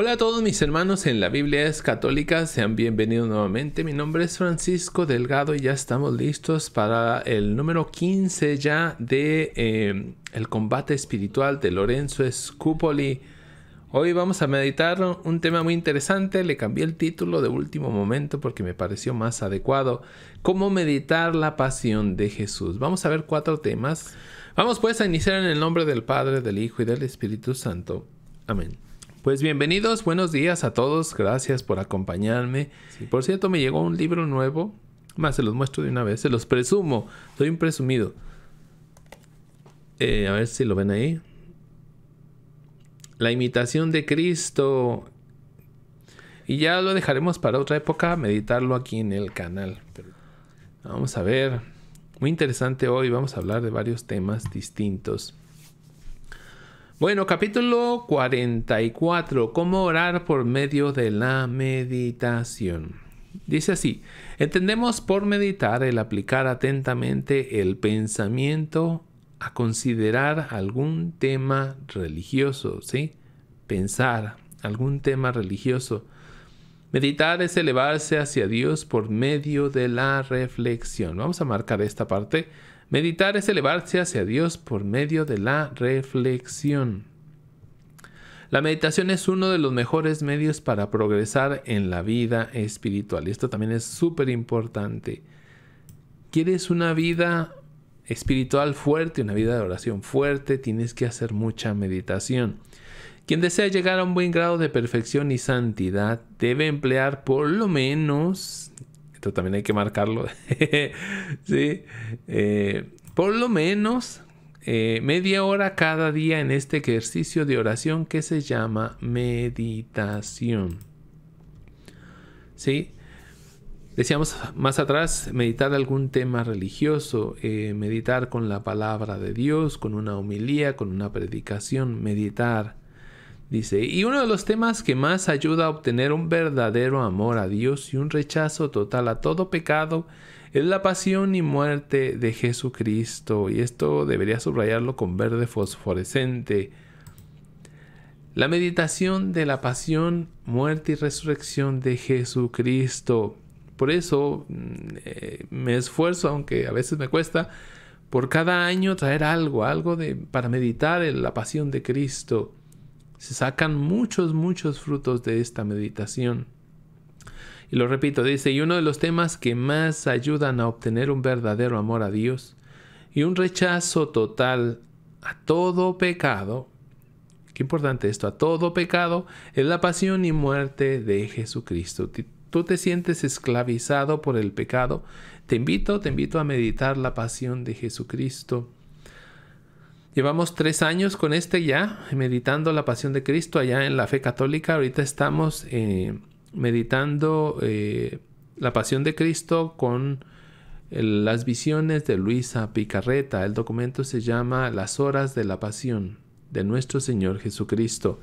Hola a todos mis hermanos en la Biblia es católica, sean bienvenidos nuevamente. Mi nombre es Francisco Delgado y ya estamos listos para el número 15 ya de em, el combate espiritual de Lorenzo Scupoli. Hoy vamos a meditar un tema muy interesante, le cambié el título de último momento porque me pareció más adecuado. ¿Cómo meditar la pasión de Jesús? Vamos a ver cuatro temas. Vamos pues a iniciar en el nombre del Padre, del Hijo y del Espíritu Santo. Amén. Pues bienvenidos, buenos días a todos, gracias por acompañarme. Por cierto, me llegó un libro nuevo, más se los muestro de una vez, se los presumo, soy un presumido. Eh, a ver si lo ven ahí. La imitación de Cristo. Y ya lo dejaremos para otra época, meditarlo aquí en el canal. Pero vamos a ver. Muy interesante hoy, vamos a hablar de varios temas distintos. Bueno, capítulo 44, cómo orar por medio de la meditación. Dice así, entendemos por meditar el aplicar atentamente el pensamiento a considerar algún tema religioso, ¿sí? Pensar algún tema religioso. Meditar es elevarse hacia Dios por medio de la reflexión. Vamos a marcar esta parte Meditar es elevarse hacia Dios por medio de la reflexión. La meditación es uno de los mejores medios para progresar en la vida espiritual. esto también es súper importante. ¿Quieres una vida espiritual fuerte, una vida de oración fuerte? Tienes que hacer mucha meditación. Quien desea llegar a un buen grado de perfección y santidad debe emplear por lo menos esto también hay que marcarlo. Eh, por lo menos eh, media hora cada día en este ejercicio de oración que se llama meditación. ¿Sí? Decíamos más atrás, meditar algún tema religioso, eh, meditar con la palabra de Dios, con una homilía, con una predicación, meditar Dice, y uno de los temas que más ayuda a obtener un verdadero amor a Dios y un rechazo total a todo pecado es la pasión y muerte de Jesucristo. Y esto debería subrayarlo con verde fosforescente. La meditación de la pasión, muerte y resurrección de Jesucristo. Por eso mm, eh, me esfuerzo, aunque a veces me cuesta, por cada año traer algo, algo de, para meditar en la pasión de Cristo. Se sacan muchos, muchos frutos de esta meditación. Y lo repito, dice, y uno de los temas que más ayudan a obtener un verdadero amor a Dios y un rechazo total a todo pecado, qué importante esto, a todo pecado, es la pasión y muerte de Jesucristo. Tú te sientes esclavizado por el pecado, te invito, te invito a meditar la pasión de Jesucristo Llevamos tres años con este ya, meditando la pasión de Cristo allá en la fe católica. Ahorita estamos eh, meditando eh, la pasión de Cristo con eh, las visiones de Luisa Picarreta. El documento se llama Las horas de la pasión de nuestro Señor Jesucristo.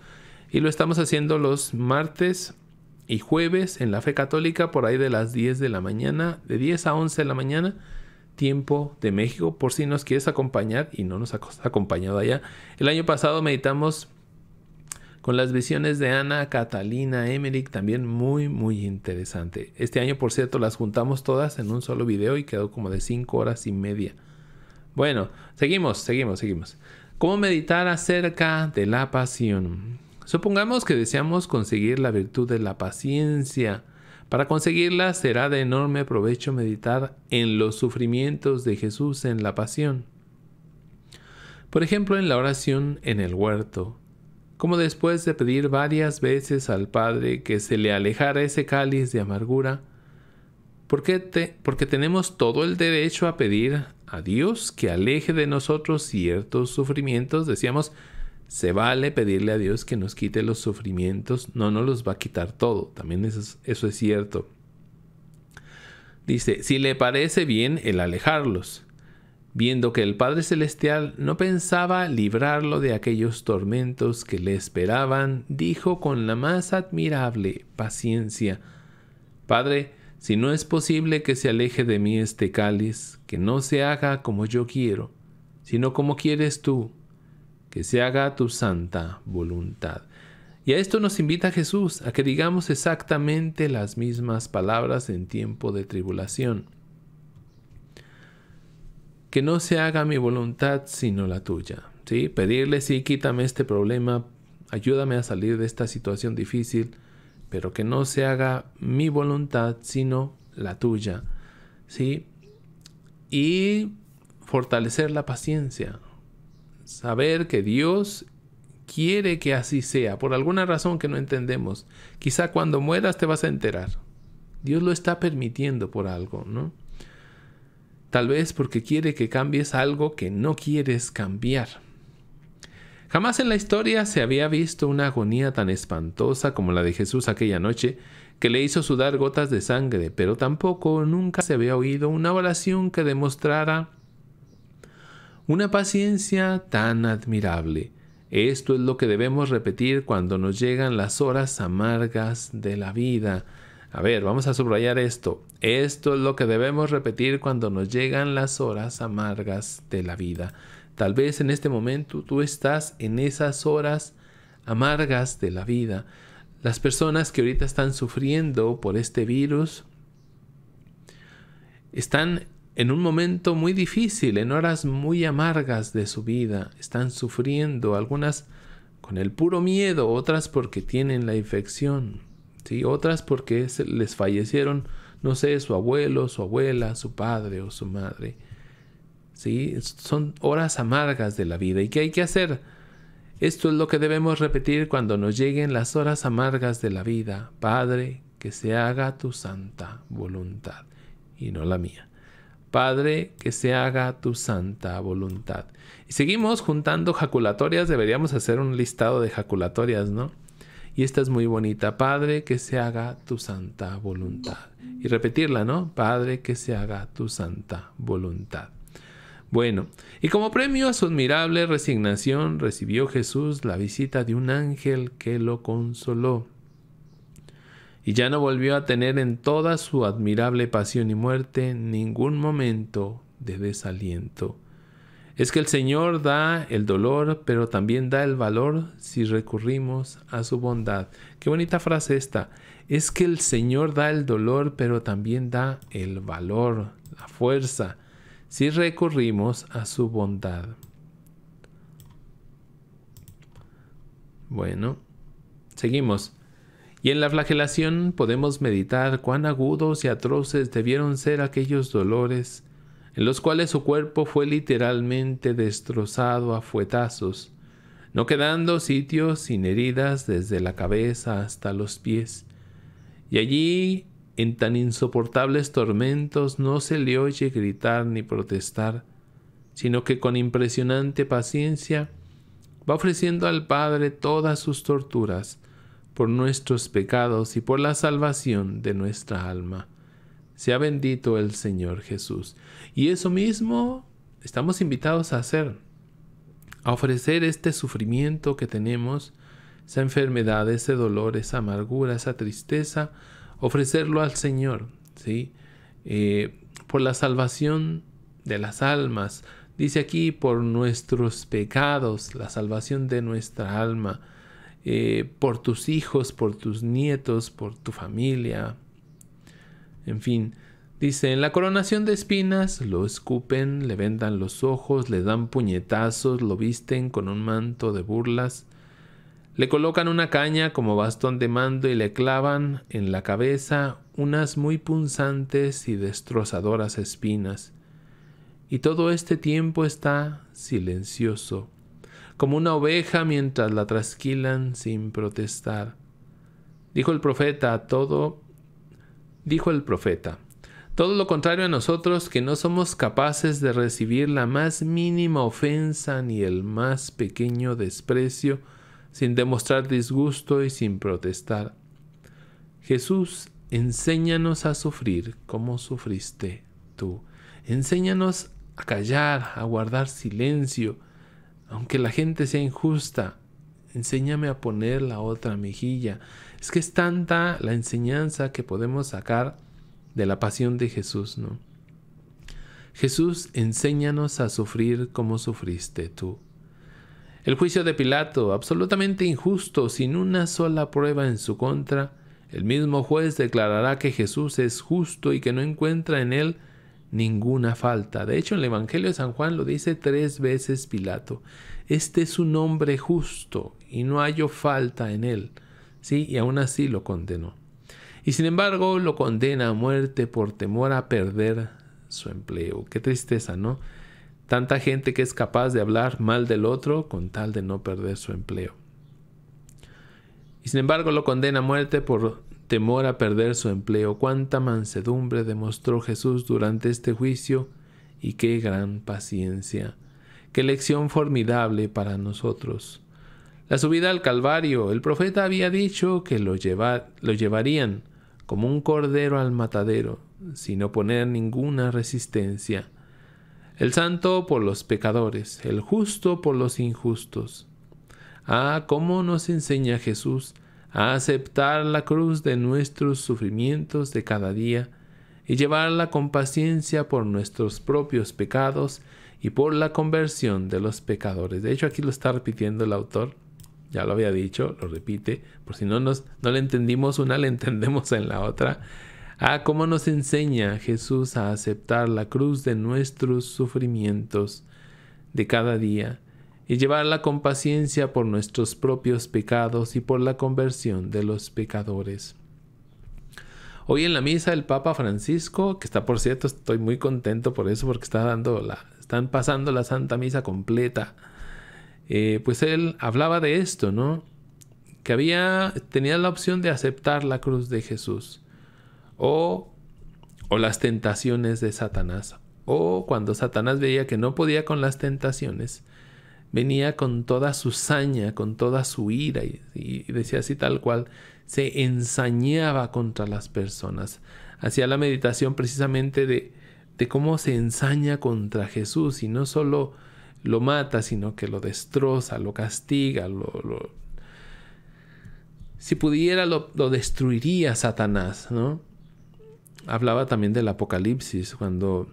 Y lo estamos haciendo los martes y jueves en la fe católica por ahí de las 10 de la mañana, de 10 a 11 de la mañana tiempo de México, por si nos quieres acompañar y no nos ha acompañado allá. El año pasado meditamos con las visiones de Ana, Catalina, Emmerich, también muy, muy interesante. Este año, por cierto, las juntamos todas en un solo video y quedó como de cinco horas y media. Bueno, seguimos, seguimos, seguimos. ¿Cómo meditar acerca de la pasión? Supongamos que deseamos conseguir la virtud de la paciencia para conseguirla será de enorme provecho meditar en los sufrimientos de Jesús en la pasión. Por ejemplo, en la oración en el huerto, como después de pedir varias veces al Padre que se le alejara ese cáliz de amargura, porque, porque tenemos todo el derecho a pedir a Dios que aleje de nosotros ciertos sufrimientos, decíamos, se vale pedirle a Dios que nos quite los sufrimientos, no nos los va a quitar todo, también eso es, eso es cierto. Dice, si le parece bien el alejarlos, viendo que el Padre Celestial no pensaba librarlo de aquellos tormentos que le esperaban, dijo con la más admirable paciencia, Padre, si no es posible que se aleje de mí este cáliz, que no se haga como yo quiero, sino como quieres tú, que se haga tu santa voluntad. Y a esto nos invita Jesús, a que digamos exactamente las mismas palabras en tiempo de tribulación. Que no se haga mi voluntad sino la tuya. ¿sí? Pedirle, sí, quítame este problema, ayúdame a salir de esta situación difícil, pero que no se haga mi voluntad sino la tuya. ¿sí? Y fortalecer la paciencia, saber que Dios quiere que así sea, por alguna razón que no entendemos. Quizá cuando mueras te vas a enterar. Dios lo está permitiendo por algo, ¿no? Tal vez porque quiere que cambies algo que no quieres cambiar. Jamás en la historia se había visto una agonía tan espantosa como la de Jesús aquella noche, que le hizo sudar gotas de sangre, pero tampoco nunca se había oído una oración que demostrara una paciencia tan admirable. Esto es lo que debemos repetir cuando nos llegan las horas amargas de la vida. A ver, vamos a subrayar esto. Esto es lo que debemos repetir cuando nos llegan las horas amargas de la vida. Tal vez en este momento tú estás en esas horas amargas de la vida. Las personas que ahorita están sufriendo por este virus están en un momento muy difícil, en horas muy amargas de su vida. Están sufriendo, algunas con el puro miedo, otras porque tienen la infección, ¿sí? otras porque les fallecieron, no sé, su abuelo, su abuela, su padre o su madre. ¿sí? Son horas amargas de la vida. ¿Y qué hay que hacer? Esto es lo que debemos repetir cuando nos lleguen las horas amargas de la vida. Padre, que se haga tu santa voluntad y no la mía. Padre, que se haga tu santa voluntad. Y seguimos juntando jaculatorias, deberíamos hacer un listado de jaculatorias, ¿no? Y esta es muy bonita, Padre, que se haga tu santa voluntad. Y repetirla, ¿no? Padre, que se haga tu santa voluntad. Bueno, y como premio a su admirable resignación recibió Jesús la visita de un ángel que lo consoló y ya no volvió a tener en toda su admirable pasión y muerte ningún momento de desaliento. Es que el Señor da el dolor, pero también da el valor si recurrimos a su bondad. Qué bonita frase esta. Es que el Señor da el dolor, pero también da el valor, la fuerza, si recurrimos a su bondad. Bueno, seguimos. Y en la flagelación podemos meditar cuán agudos y atroces debieron ser aquellos dolores, en los cuales su cuerpo fue literalmente destrozado a fuetazos, no quedando sitios sin heridas desde la cabeza hasta los pies. Y allí, en tan insoportables tormentos, no se le oye gritar ni protestar, sino que con impresionante paciencia va ofreciendo al Padre todas sus torturas, por nuestros pecados y por la salvación de nuestra alma. Sea bendito el Señor Jesús. Y eso mismo estamos invitados a hacer, a ofrecer este sufrimiento que tenemos, esa enfermedad, ese dolor, esa amargura, esa tristeza, ofrecerlo al Señor, ¿sí? Eh, por la salvación de las almas. Dice aquí, por nuestros pecados, la salvación de nuestra alma. Eh, por tus hijos, por tus nietos, por tu familia. En fin, dice, en la coronación de espinas lo escupen, le vendan los ojos, le dan puñetazos, lo visten con un manto de burlas, le colocan una caña como bastón de mando y le clavan en la cabeza unas muy punzantes y destrozadoras espinas. Y todo este tiempo está silencioso, como una oveja mientras la trasquilan sin protestar. Dijo el profeta a todo, dijo el profeta, todo lo contrario a nosotros que no somos capaces de recibir la más mínima ofensa ni el más pequeño desprecio, sin demostrar disgusto y sin protestar. Jesús, enséñanos a sufrir como sufriste tú. Enséñanos a callar, a guardar silencio, aunque la gente sea injusta, enséñame a poner la otra mejilla. Es que es tanta la enseñanza que podemos sacar de la pasión de Jesús, ¿no? Jesús, enséñanos a sufrir como sufriste tú. El juicio de Pilato, absolutamente injusto, sin una sola prueba en su contra, el mismo juez declarará que Jesús es justo y que no encuentra en él ninguna falta. De hecho, en el Evangelio de San Juan lo dice tres veces Pilato. Este es un hombre justo y no hallo falta en él. Sí, y aún así lo condenó. Y sin embargo lo condena a muerte por temor a perder su empleo. Qué tristeza, ¿no? Tanta gente que es capaz de hablar mal del otro con tal de no perder su empleo. Y sin embargo lo condena a muerte por temor a perder su empleo, cuánta mansedumbre demostró Jesús durante este juicio y qué gran paciencia. Qué lección formidable para nosotros. La subida al Calvario, el profeta había dicho que lo, lleva, lo llevarían como un cordero al matadero, sin oponer ninguna resistencia. El santo por los pecadores, el justo por los injustos. Ah, cómo nos enseña Jesús a aceptar la cruz de nuestros sufrimientos de cada día y llevarla con paciencia por nuestros propios pecados y por la conversión de los pecadores. De hecho, aquí lo está repitiendo el autor. Ya lo había dicho, lo repite, por si no nos no le entendimos una, le entendemos en la otra. Ah, cómo nos enseña Jesús a aceptar la cruz de nuestros sufrimientos de cada día y llevarla con paciencia por nuestros propios pecados y por la conversión de los pecadores. Hoy en la misa el Papa Francisco, que está por cierto, estoy muy contento por eso, porque está dando la, están pasando la Santa Misa completa. Eh, pues él hablaba de esto, ¿no? Que había, tenía la opción de aceptar la cruz de Jesús, o, o las tentaciones de Satanás, o cuando Satanás veía que no podía con las tentaciones, venía con toda su saña, con toda su ira y, decía así tal cual, se ensañaba contra las personas. Hacía la meditación precisamente de, cómo se ensaña contra Jesús y no solo lo mata, sino que lo destroza, lo castiga, lo... si pudiera lo, lo destruiría Satanás, ¿no? Hablaba también del Apocalipsis, cuando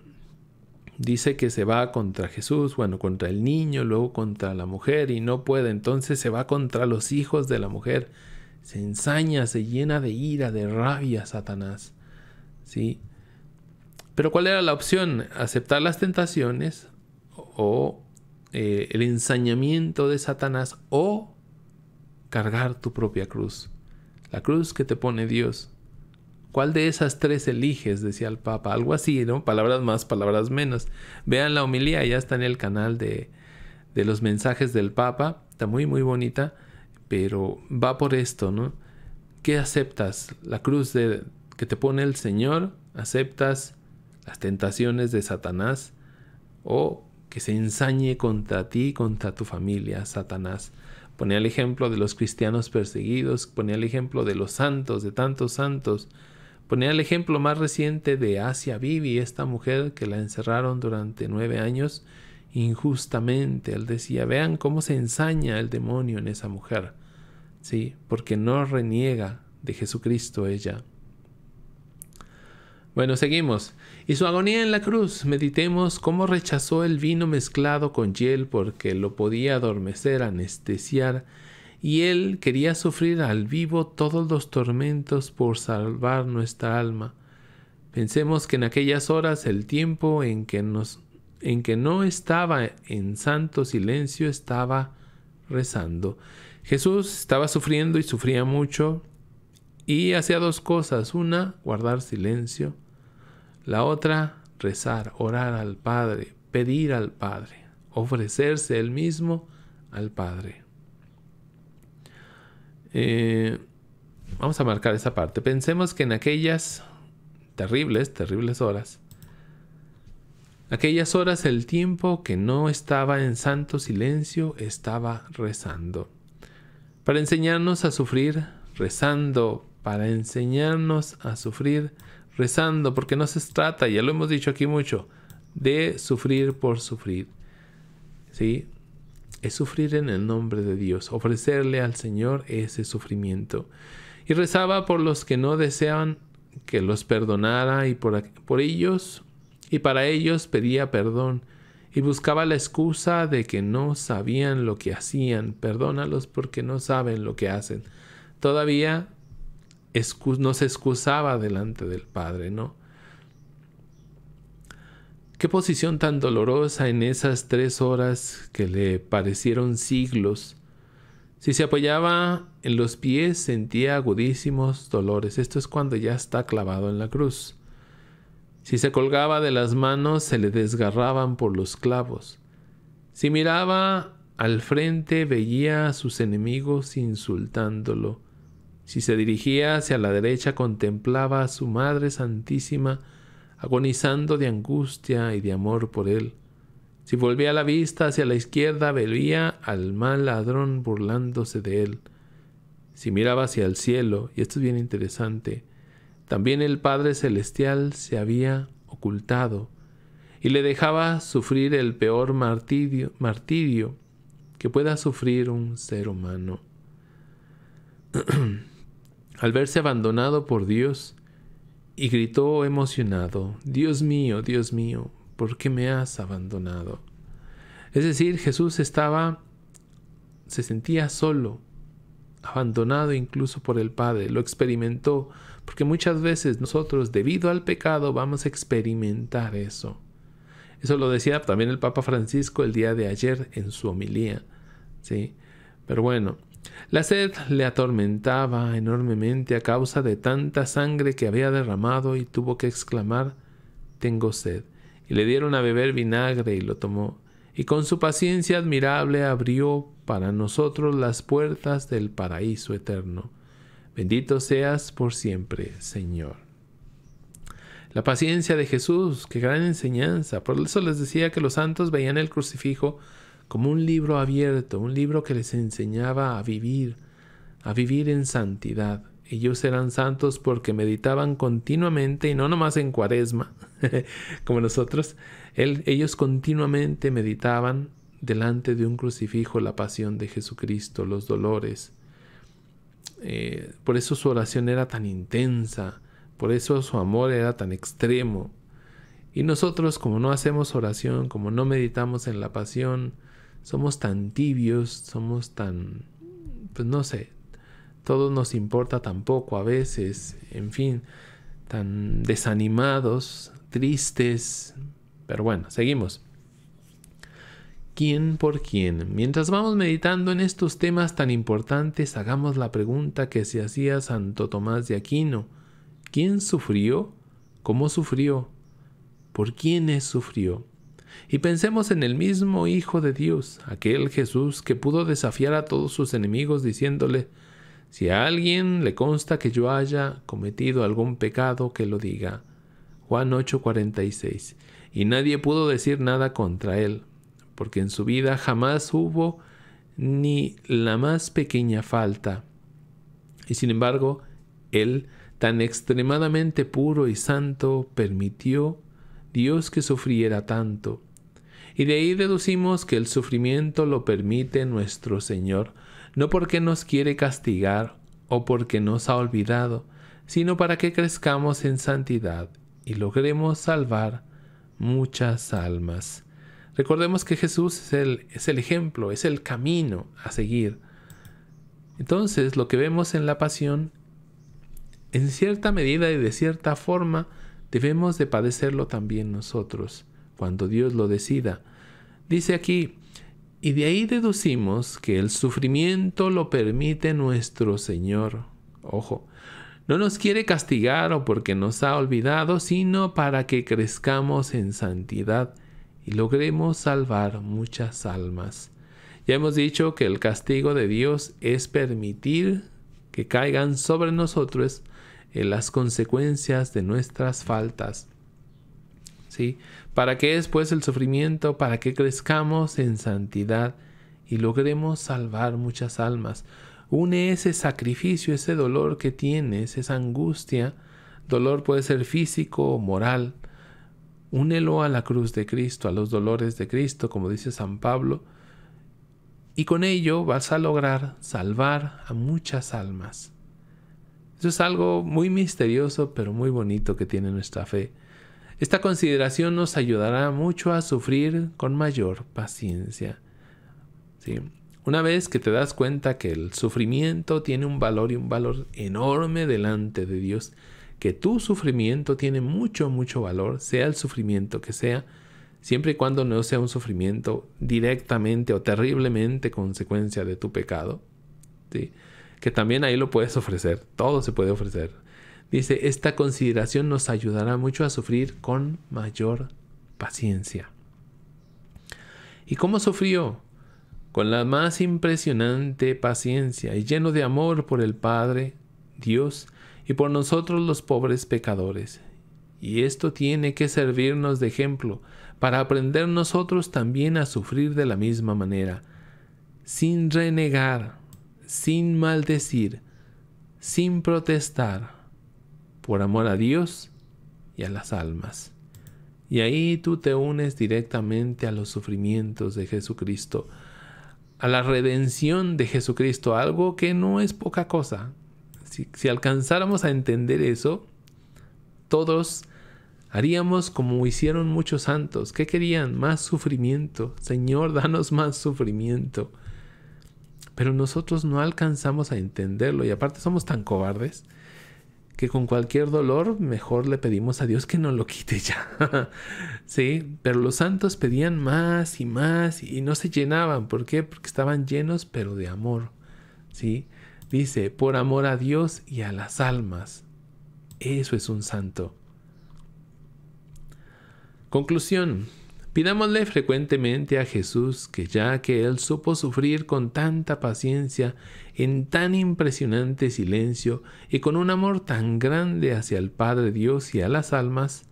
dice que se va contra Jesús, bueno, contra el niño, luego contra la mujer y no puede, entonces se va contra los hijos de la mujer, se ensaña, se llena de ira, de rabia Satanás. ¿Sí? Pero ¿cuál era la opción? ¿Aceptar las tentaciones o eh, el ensañamiento de Satanás o cargar tu propia cruz? La cruz que te pone Dios ¿Cuál de esas tres eliges? Decía el Papa. Algo así, ¿no? Palabras más, palabras menos. Vean la homilía, ya está en el canal de, de los mensajes del Papa. Está muy, muy bonita, pero va por esto, ¿no? ¿Qué aceptas? La cruz de, que te pone el Señor, aceptas las tentaciones de Satanás o que se ensañe contra ti, contra tu familia, Satanás. Ponía el ejemplo de los cristianos perseguidos, ponía el ejemplo de los santos, de tantos santos Ponía el ejemplo más reciente de Asia Bibi, esta mujer que la encerraron durante nueve años injustamente. Él decía, vean cómo se ensaña el demonio en esa mujer, ¿sí? Porque no reniega de Jesucristo ella. Bueno, seguimos. Y su agonía en la cruz, meditemos cómo rechazó el vino mezclado con hiel porque lo podía adormecer, anestesiar y Él quería sufrir al vivo todos los tormentos por salvar nuestra alma. Pensemos que en aquellas horas el tiempo en que, no estaba en santo silencio estaba rezando. Jesús estaba sufriendo y sufría mucho y hacía dos cosas. Una, guardar silencio. La otra, rezar, orar al Padre, pedir al Padre, ofrecerse él mismo al Padre. Eh, vamos a marcar esa parte. Pensemos que en aquellas terribles, terribles horas, aquellas horas el tiempo que no estaba en santo silencio estaba rezando. Para enseñarnos a sufrir, rezando, para enseñarnos a sufrir, rezando, porque no se trata, ya lo hemos dicho aquí mucho, de sufrir por sufrir. ¿Sí? es sufrir en el nombre de Dios, ofrecerle al Señor ese sufrimiento. Y rezaba por los que no deseaban que los perdonara y por, por ellos y para ellos pedía perdón y buscaba la excusa de que no sabían lo que hacían. Perdónalos porque no saben lo que hacen. Todavía no se excusaba delante del Padre, ¿no? Qué posición tan dolorosa en esas tres horas que le parecieron siglos. Si se apoyaba en los pies sentía agudísimos dolores. Esto es cuando ya está clavado en la cruz. Si se colgaba de las manos se le desgarraban por los clavos. Si miraba al frente veía a sus enemigos insultándolo. Si se dirigía hacia la derecha contemplaba a su Madre Santísima agonizando de angustia y de amor por él. Si volvía la vista hacia la izquierda, veía al mal ladrón burlándose de él. Si miraba hacia el cielo, y esto es bien interesante, también el Padre Celestial se había ocultado y le dejaba sufrir el peor martirio, martirio que pueda sufrir un ser humano. al verse abandonado por Dios, y gritó emocionado, Dios mío, Dios mío, ¿por qué me has abandonado? Es decir, Jesús estaba, se sentía solo, abandonado incluso por el Padre, lo experimentó, porque muchas veces nosotros, debido al pecado, vamos a experimentar eso. Eso lo decía también el Papa Francisco el día de ayer en su homilía, ¿sí? Pero bueno, la sed le atormentaba enormemente a causa de tanta sangre que había derramado y tuvo que exclamar Tengo sed. Y le dieron a beber vinagre y lo tomó. Y con su paciencia admirable abrió para nosotros las puertas del paraíso eterno. Bendito seas por siempre, Señor. La paciencia de Jesús, qué gran enseñanza. Por eso les decía que los santos veían el crucifijo como un libro abierto, un libro que les enseñaba a vivir, a vivir en santidad. Ellos eran santos porque meditaban continuamente y no nomás en cuaresma, como nosotros. ellos continuamente meditaban delante de un crucifijo la pasión de Jesucristo, los dolores. Eh, por eso su oración era tan intensa, por eso su amor era tan extremo. Y nosotros, como no hacemos oración, como no meditamos en la pasión, somos tan tibios, somos tan, pues no sé, todo nos importa tampoco a veces, en fin, tan desanimados, tristes, pero bueno, seguimos. ¿Quién por quién? Mientras vamos meditando en estos temas tan importantes, hagamos la pregunta que se hacía Santo Tomás de Aquino. ¿Quién sufrió? ¿Cómo sufrió? ¿Por quiénes sufrió? Y pensemos en el mismo Hijo de Dios, aquel Jesús que pudo desafiar a todos sus enemigos diciéndole, si a alguien le consta que yo haya cometido algún pecado, que lo diga. Juan 8:46. Y nadie pudo decir nada contra él, porque en su vida jamás hubo ni la más pequeña falta. Y sin embargo, él, tan extremadamente puro y santo, permitió Dios que sufriera tanto. Y de ahí deducimos que el sufrimiento lo permite nuestro Señor, no porque nos quiere castigar o porque nos ha olvidado, sino para que crezcamos en santidad y logremos salvar muchas almas. Recordemos que Jesús es el, es el ejemplo, es el camino a seguir. Entonces lo que vemos en la pasión, en cierta medida y de cierta forma, debemos de padecerlo también nosotros, cuando Dios lo decida. Dice aquí, y de ahí deducimos que el sufrimiento lo permite nuestro Señor. Ojo, no nos quiere castigar o porque nos ha olvidado, sino para que crezcamos en santidad y logremos salvar muchas almas. Ya hemos dicho que el castigo de Dios es permitir que caigan sobre nosotros en las consecuencias de nuestras faltas. ¿Sí? ¿Para qué después el sufrimiento? Para que crezcamos en santidad y logremos salvar muchas almas. Une ese sacrificio, ese dolor que tienes, esa angustia. Dolor puede ser físico o moral. Únelo a la cruz de Cristo, a los dolores de Cristo, como dice San Pablo. Y con ello vas a lograr salvar a muchas almas es algo muy misterioso, pero muy bonito que tiene nuestra fe. Esta consideración nos ayudará mucho a sufrir con mayor paciencia. ¿Sí? Una vez que te das cuenta que el sufrimiento tiene un valor y un valor enorme delante de Dios, que tu sufrimiento tiene mucho, mucho valor, sea el sufrimiento que sea, siempre y cuando no sea un sufrimiento directamente o terriblemente consecuencia de tu pecado. ¿sí? que también ahí lo puedes ofrecer, todo se puede ofrecer. Dice, esta consideración nos ayudará mucho a sufrir con mayor paciencia. ¿Y cómo sufrió? Con la más impresionante paciencia y lleno de amor por el Padre, Dios, y por nosotros los pobres pecadores. Y esto tiene que servirnos de ejemplo para aprender nosotros también a sufrir de la misma manera, sin renegar sin maldecir, sin protestar, por amor a Dios y a las almas. Y ahí tú te unes directamente a los sufrimientos de Jesucristo, a la redención de Jesucristo, algo que no es poca cosa. Si, alcanzáramos a entender eso, todos haríamos como hicieron muchos santos. ¿Qué querían? Más sufrimiento. Señor, danos más sufrimiento pero nosotros no alcanzamos a entenderlo y aparte somos tan cobardes que con cualquier dolor mejor le pedimos a Dios que no lo quite ya. sí, pero los santos pedían más y más y no se llenaban. ¿Por qué? Porque estaban llenos pero de amor. Sí, dice, por amor a Dios y a las almas. Eso es un santo. Conclusión. Pidámosle frecuentemente a Jesús que ya que Él supo sufrir con tanta paciencia, en tan impresionante silencio y con un amor tan grande hacia el Padre Dios y a las almas,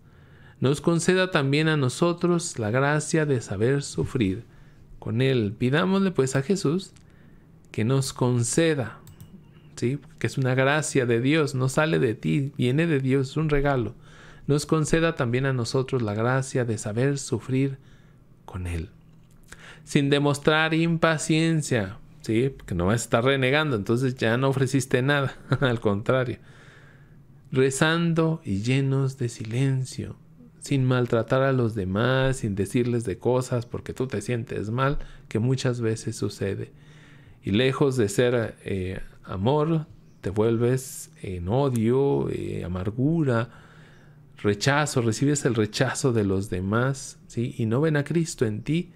nos conceda también a nosotros la gracia de saber sufrir. Con Él pidámosle pues a Jesús que nos conceda, ¿sí? que es una gracia de Dios, no sale de ti, viene de Dios, es un regalo nos conceda también a nosotros la gracia de saber sufrir con Él, sin demostrar impaciencia, ¿sí? Porque no vas a estar renegando, entonces ya no ofreciste nada, al contrario. Rezando y llenos de silencio, sin maltratar a los demás, sin decirles de cosas porque tú te sientes mal, que muchas veces sucede. Y lejos de ser eh, amor, te vuelves en odio, eh, amargura, rechazo, recibes el rechazo de los demás, ¿sí? Y no ven a Cristo en ti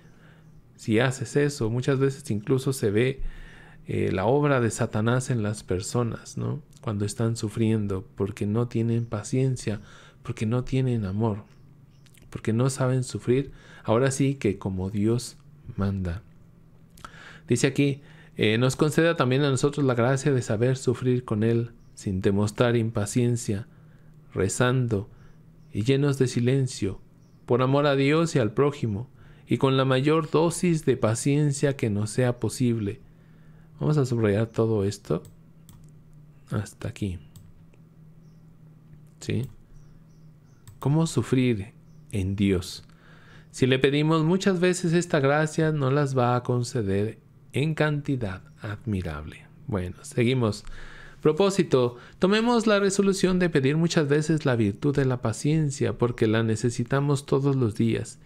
si haces eso. Muchas veces incluso se ve eh, la obra de Satanás en las personas, ¿no? Cuando están sufriendo, porque no tienen paciencia, porque no tienen amor, porque no saben sufrir. Ahora sí que como Dios manda. Dice aquí, eh, nos conceda también a nosotros la gracia de saber sufrir con Él sin demostrar impaciencia, rezando y llenos de silencio, por amor a Dios y al prójimo, y con la mayor dosis de paciencia que nos sea posible. Vamos a subrayar todo esto hasta aquí. ¿Sí? ¿Cómo sufrir en Dios? Si le pedimos muchas veces esta gracia, no las va a conceder en cantidad admirable. Bueno, seguimos. Propósito. Tomemos la resolución de pedir muchas veces la virtud de la paciencia porque la necesitamos todos los días.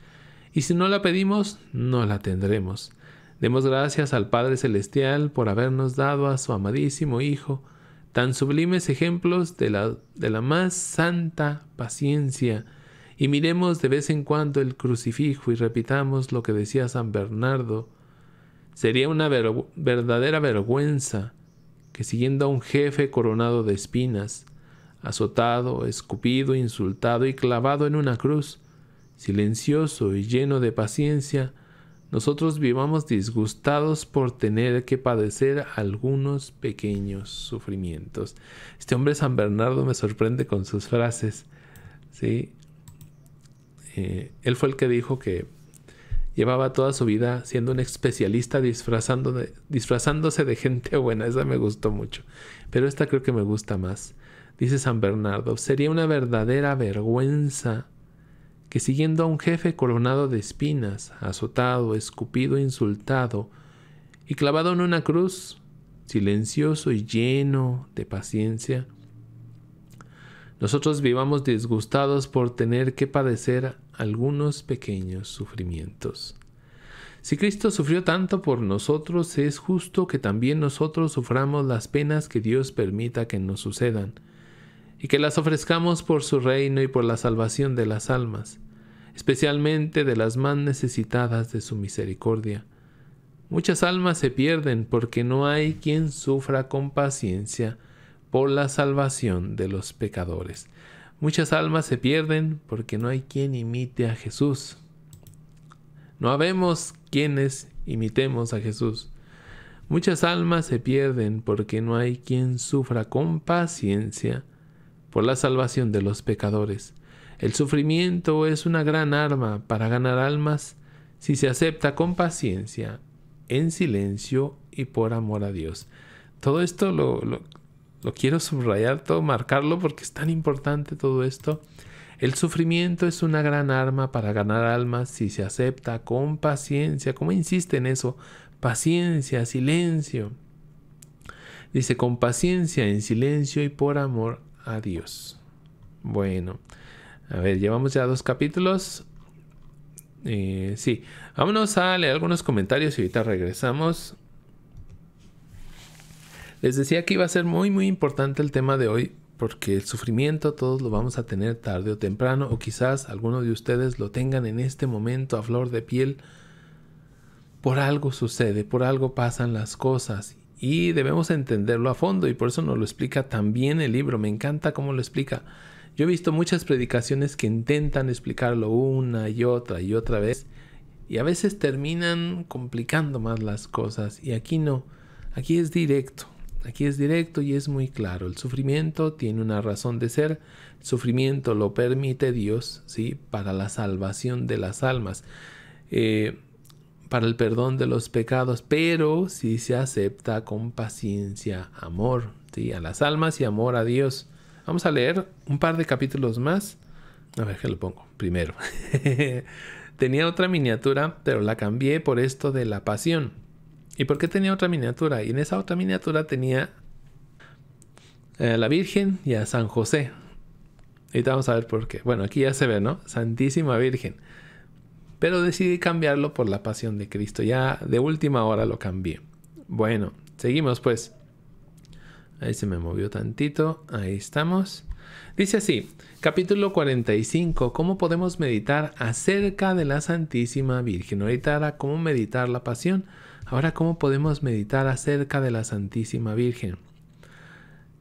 Y si no la pedimos, no la tendremos. Demos gracias al Padre Celestial por habernos dado a su amadísimo Hijo tan sublimes ejemplos de la, de la más santa paciencia y miremos de vez en cuando el crucifijo y repitamos lo que decía San Bernardo. Sería una verdadera vergüenza que siguiendo a un jefe coronado de espinas, azotado, escupido, insultado y clavado en una cruz, silencioso y lleno de paciencia, nosotros vivamos disgustados por tener que padecer algunos pequeños sufrimientos. Este hombre San Bernardo me sorprende con sus frases. ¿sí? Eh, él fue el que dijo que Llevaba toda su vida siendo un especialista disfrazando disfrazándose de gente buena. Esa me gustó mucho. Pero esta creo que me gusta más. Dice San Bernardo, sería una verdadera vergüenza que siguiendo a un jefe coronado de espinas, azotado, escupido, insultado y clavado en una cruz, silencioso y lleno de paciencia, nosotros vivamos disgustados por tener que padecer algunos pequeños sufrimientos. Si Cristo sufrió tanto por nosotros, es justo que también nosotros suframos las penas que Dios permita que nos sucedan, y que las ofrezcamos por su reino y por la salvación de las almas, especialmente de las más necesitadas de su misericordia. Muchas almas se pierden porque no hay quien sufra con paciencia por la salvación de los pecadores. Muchas almas se pierden porque no hay quien imite a Jesús. No habemos quienes imitemos a Jesús. Muchas almas se pierden porque no hay quien sufra con paciencia por la salvación de los pecadores. El sufrimiento es una gran arma para ganar almas si se acepta con paciencia, en silencio y por amor a Dios. Todo esto lo, lo, lo quiero subrayar todo, marcarlo porque es tan importante todo esto. El sufrimiento es una gran arma para ganar almas si se acepta con paciencia. ¿Cómo insiste en eso? Paciencia, silencio. Dice, con paciencia, en silencio y por amor a Dios. Bueno, a ver, llevamos ya dos capítulos. Eh, sí, vámonos a leer algunos comentarios y ahorita regresamos. Les decía que iba a ser muy muy importante el tema de hoy porque el sufrimiento todos lo vamos a tener tarde o temprano o quizás alguno de ustedes lo tengan en este momento a flor de piel. Por algo sucede, por algo pasan las cosas y debemos entenderlo a fondo y por eso nos lo explica también el libro. Me encanta cómo lo explica. Yo he visto muchas predicaciones que intentan explicarlo una y otra y otra vez y a veces terminan complicando más las cosas y aquí no, aquí es directo. Aquí es directo y es muy claro. El sufrimiento tiene una razón de ser. sufrimiento lo permite Dios, ¿sí? Para la salvación de las almas, eh, para el perdón de los pecados, pero si se acepta con paciencia, amor, ¿sí? A las almas y amor a Dios. Vamos a leer un par de capítulos más. A ver, ¿qué lo pongo? Primero. Tenía otra miniatura, pero la cambié por esto de la pasión. ¿Y por qué tenía otra miniatura? Y en esa otra miniatura tenía a eh, la Virgen y a San José. Ahorita vamos a ver por qué. Bueno, aquí ya se ve, ¿no? Santísima Virgen. Pero decidí cambiarlo por la pasión de Cristo. Ya de última hora lo cambié. Bueno, seguimos pues. Ahí se me movió tantito. Ahí estamos. Dice así, capítulo 45, ¿cómo podemos meditar acerca de la Santísima Virgen? Ahorita era cómo meditar la pasión. Ahora, ¿cómo podemos meditar acerca de la Santísima Virgen?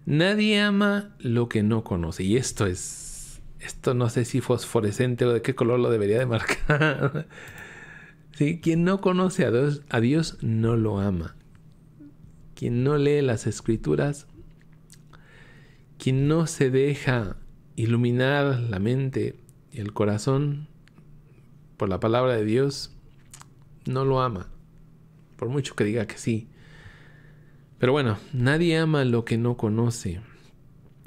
Nadie ama lo que no conoce. Y esto es, esto no sé si fosforescente o de qué color lo debería de marcar. ¿Sí? Quien no conoce a Dios, a Dios no lo ama. Quien no lee las escrituras, quien no se deja iluminar la mente y el corazón por la palabra de Dios, no lo ama por mucho que diga que sí. Pero bueno, nadie ama lo que no conoce.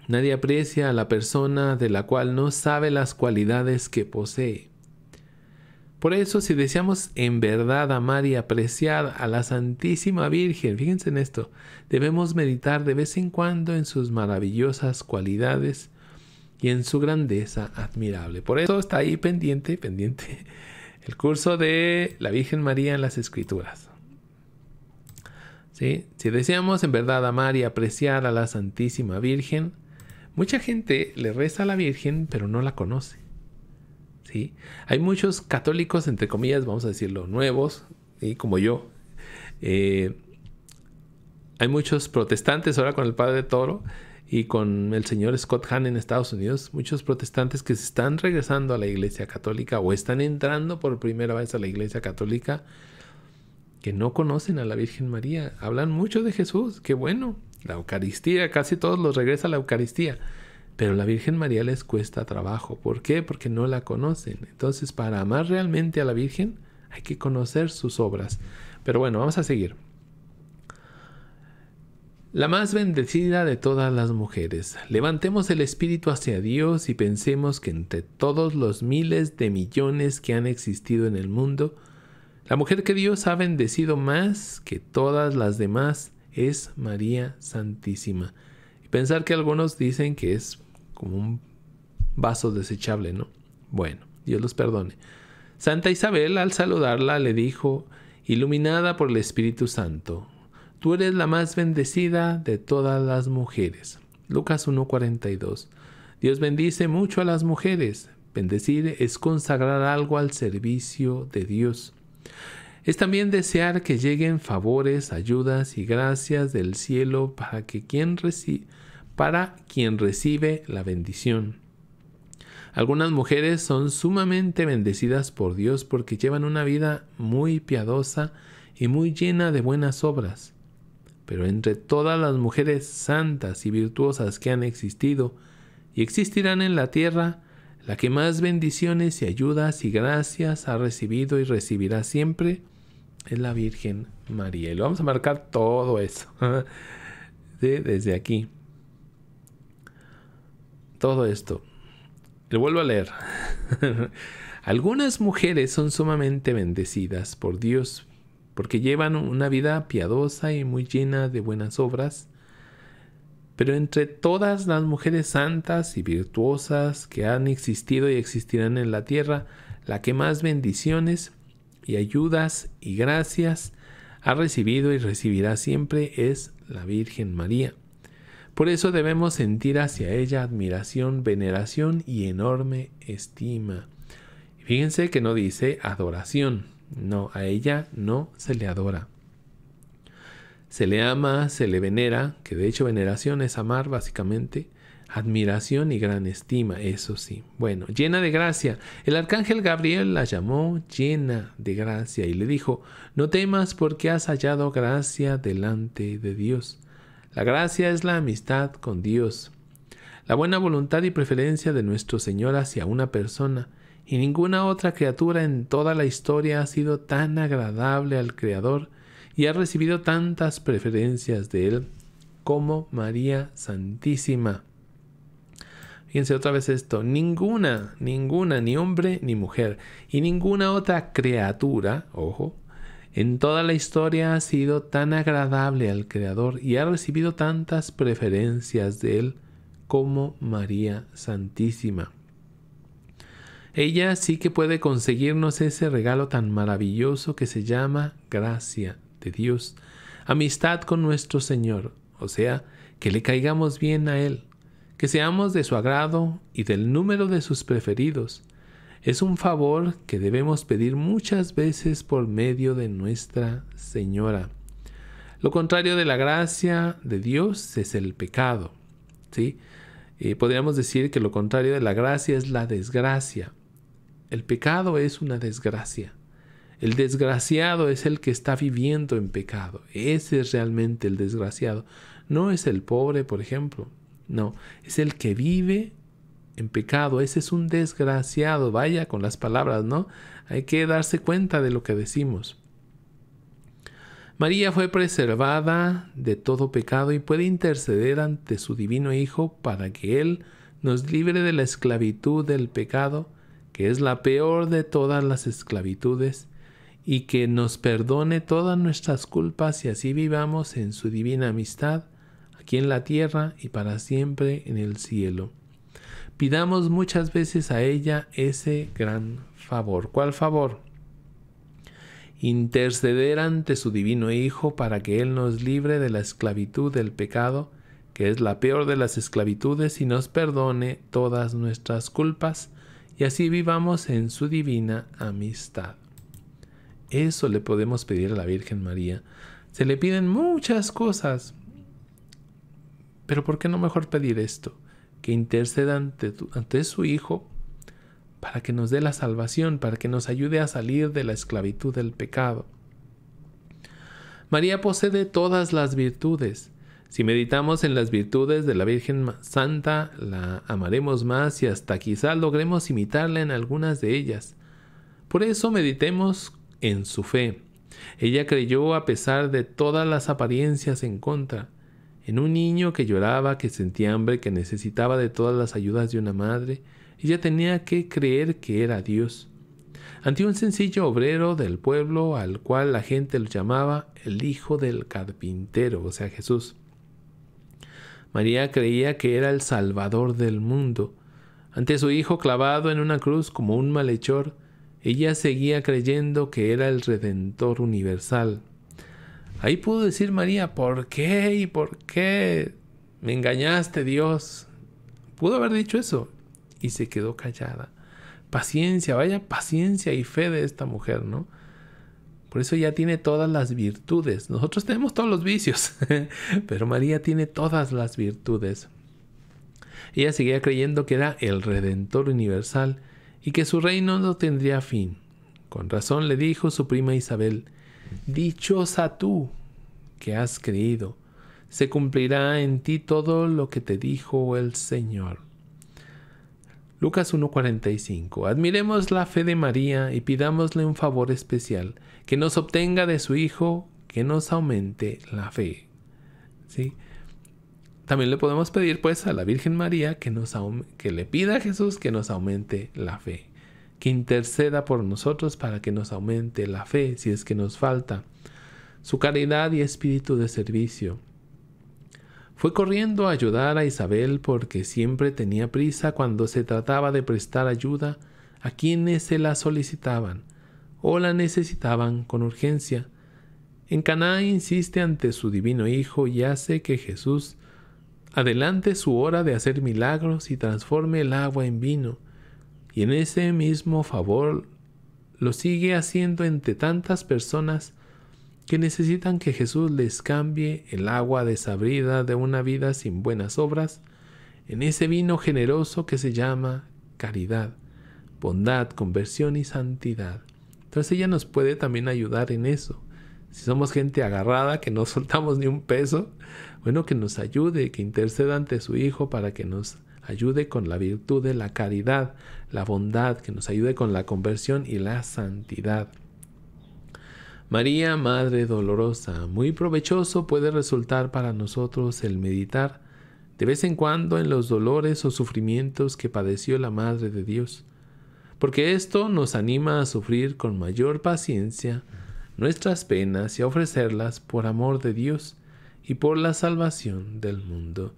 Nadie aprecia a la persona de la cual no sabe las cualidades que posee. Por eso, si deseamos en verdad amar y apreciar a la Santísima Virgen, fíjense en esto, debemos meditar de vez en cuando en sus maravillosas cualidades y en su grandeza admirable. Por eso está ahí pendiente, pendiente, el curso de la Virgen María en las Escrituras. Si deseamos en verdad amar y apreciar a la Santísima Virgen, mucha gente le reza a la Virgen pero no la conoce. ¿sí? Hay muchos católicos, entre comillas, vamos a decirlo, nuevos, y como yo. Eh, hay muchos protestantes ahora con el Padre Toro y con el señor Scott Hahn en Estados Unidos, muchos protestantes que se están regresando a la Iglesia Católica o están entrando por primera vez a la Iglesia Católica que no conocen a la Virgen María. Hablan mucho de Jesús, qué bueno. La Eucaristía, casi todos los regresa a la Eucaristía. Pero la Virgen María les cuesta trabajo. ¿Por qué? Porque no la conocen. Entonces, para amar realmente a la Virgen, hay que conocer sus obras. Pero bueno, vamos a seguir. La más bendecida de todas las mujeres. Levantemos el espíritu hacia Dios y pensemos que entre todos los miles de millones que han existido en el mundo, la mujer que Dios ha bendecido más que todas las demás es María Santísima. Y pensar que algunos dicen que es como un vaso desechable, ¿no? Bueno, Dios los perdone. Santa Isabel al saludarla le dijo, iluminada por el Espíritu Santo, tú eres la más bendecida de todas las mujeres. Lucas 1:42. Dios bendice mucho a las mujeres. Bendecir es consagrar algo al servicio de Dios. Es también desear que lleguen favores, ayudas y gracias del cielo para, que quien, para quien recibe la bendición. Algunas mujeres son sumamente bendecidas por Dios porque llevan una vida muy piadosa y muy llena de buenas obras. Pero entre todas las mujeres santas y virtuosas que han existido y existirán en la tierra, la que más bendiciones y ayudas y gracias ha recibido y recibirá siempre es la Virgen María. Y lo vamos a marcar todo eso desde aquí. Todo esto. Le vuelvo a leer. Algunas mujeres son sumamente bendecidas por Dios porque llevan una vida piadosa y muy llena de buenas obras pero entre todas las mujeres santas y virtuosas que han existido y existirán en la tierra, la que más bendiciones y ayudas y gracias ha recibido y recibirá siempre es la Virgen María. Por eso debemos sentir hacia ella admiración, veneración y enorme estima. Fíjense que no dice adoración, no, a ella no se le adora. Se le ama, se le venera, que de hecho veneración es amar básicamente, admiración y gran estima, eso sí. Bueno, llena de gracia. El arcángel Gabriel la llamó llena de gracia y le dijo, no temas porque has hallado gracia delante de Dios. La gracia es la amistad con Dios, la buena voluntad y preferencia de nuestro Señor hacia una persona, y ninguna otra criatura en toda la historia ha sido tan agradable al Creador y ha recibido tantas preferencias de él como María Santísima. Fíjense otra vez esto, ninguna, ninguna, ni hombre ni mujer, y ninguna otra criatura, ojo, en toda la historia ha sido tan agradable al Creador y ha recibido tantas preferencias de él como María Santísima. Ella sí que puede conseguirnos ese regalo tan maravilloso que se llama gracia de Dios, amistad con nuestro Señor, o sea, que le caigamos bien a Él, que seamos de su agrado y del número de sus preferidos. Es un favor que debemos pedir muchas veces por medio de Nuestra Señora. Lo contrario de la gracia de Dios es el pecado. ¿sí? Eh, podríamos decir que lo contrario de la gracia es la desgracia. El pecado es una desgracia. El desgraciado es el que está viviendo en pecado. Ese es realmente el desgraciado. No es el pobre, por ejemplo. No, es el que vive en pecado. Ese es un desgraciado. Vaya con las palabras, ¿no? Hay que darse cuenta de lo que decimos. María fue preservada de todo pecado y puede interceder ante su divino Hijo para que Él nos libre de la esclavitud del pecado, que es la peor de todas las esclavitudes, y que nos perdone todas nuestras culpas y así vivamos en su divina amistad, aquí en la tierra y para siempre en el cielo. Pidamos muchas veces a ella ese gran favor. ¿Cuál favor? Interceder ante su divino Hijo para que Él nos libre de la esclavitud del pecado, que es la peor de las esclavitudes, y nos perdone todas nuestras culpas, y así vivamos en su divina amistad. Eso le podemos pedir a la Virgen María. Se le piden muchas cosas. Pero ¿por qué no mejor pedir esto? Que interceda ante, su Hijo para que nos dé la salvación, para que nos ayude a salir de la esclavitud del pecado. María posee todas las virtudes. Si meditamos en las virtudes de la Virgen Santa, la amaremos más y hasta quizá logremos imitarla en algunas de ellas. Por eso meditemos en su fe. Ella creyó a pesar de todas las apariencias en contra, en un niño que lloraba, que sentía hambre, que necesitaba de todas las ayudas de una madre. Ella tenía que creer que era Dios. Ante un sencillo obrero del pueblo al cual la gente lo llamaba el hijo del carpintero, o sea Jesús. María creía que era el Salvador del mundo. Ante su hijo clavado en una cruz como un malhechor, ella seguía creyendo que era el Redentor universal. Ahí pudo decir María, ¿por qué y por qué me engañaste Dios? Pudo haber dicho eso y se quedó callada. Paciencia, vaya paciencia y fe de esta mujer, ¿no? Por eso ya tiene todas las virtudes. Nosotros tenemos todos los vicios, pero María tiene todas las virtudes. Ella seguía creyendo que era el Redentor universal y que su reino no tendría fin. Con razón le dijo su prima Isabel, Dichosa tú que has creído, se cumplirá en ti todo lo que te dijo el Señor. Lucas 1:45. Admiremos la fe de María y pidámosle un favor especial, que nos obtenga de su Hijo, que nos aumente la fe. ¿Sí? También le podemos pedir pues a la Virgen María que, nos que le pida a Jesús que nos aumente la fe, que interceda por nosotros para que nos aumente la fe si es que nos falta, su caridad y espíritu de servicio. Fue corriendo a ayudar a Isabel porque siempre tenía prisa cuando se trataba de prestar ayuda a quienes se la solicitaban o la necesitaban con urgencia. En Caná insiste ante su divino Hijo y hace que Jesús adelante su hora de hacer milagros y transforme el agua en vino, y en ese mismo favor lo sigue haciendo entre tantas personas que necesitan que Jesús les cambie el agua desabrida de una vida sin buenas obras en ese vino generoso que se llama caridad, bondad, conversión y santidad. Entonces ella nos puede también ayudar en eso si somos gente agarrada, que no soltamos ni un peso, bueno, que nos ayude, que interceda ante su Hijo para que nos ayude con la virtud de la caridad, la bondad, que nos ayude con la conversión y la santidad. María, Madre Dolorosa, muy provechoso puede resultar para nosotros el meditar de vez en cuando en los dolores o sufrimientos que padeció la Madre de Dios, porque esto nos anima a sufrir con mayor paciencia, nuestras penas y ofrecerlas por amor de Dios y por la salvación del mundo.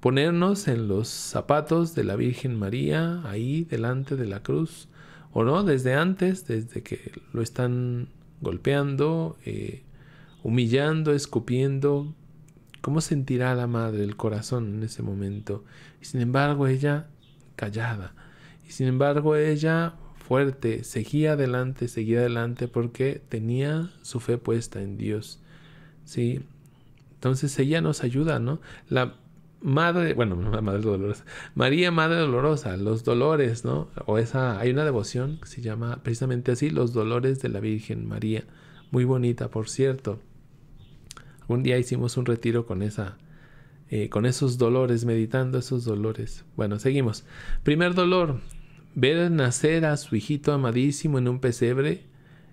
Ponernos en los zapatos de la Virgen María ahí delante de la cruz, o no, desde antes, desde que lo están golpeando, eh, humillando, escupiendo. ¿Cómo sentirá la madre el corazón en ese momento? Y sin embargo ella callada. Y sin embargo ella seguía adelante, seguía adelante porque tenía su fe puesta en Dios. ¿sí? Entonces ella nos ayuda, ¿no? La madre, bueno, la madre dolorosa, María Madre Dolorosa, los dolores, ¿no? O esa, hay una devoción que se llama precisamente así, los dolores de la Virgen María. Muy bonita, por cierto. Un día hicimos un retiro con esa, eh, con esos dolores, meditando esos dolores. Bueno, seguimos. Primer dolor, Ver nacer a su hijito amadísimo en un pesebre,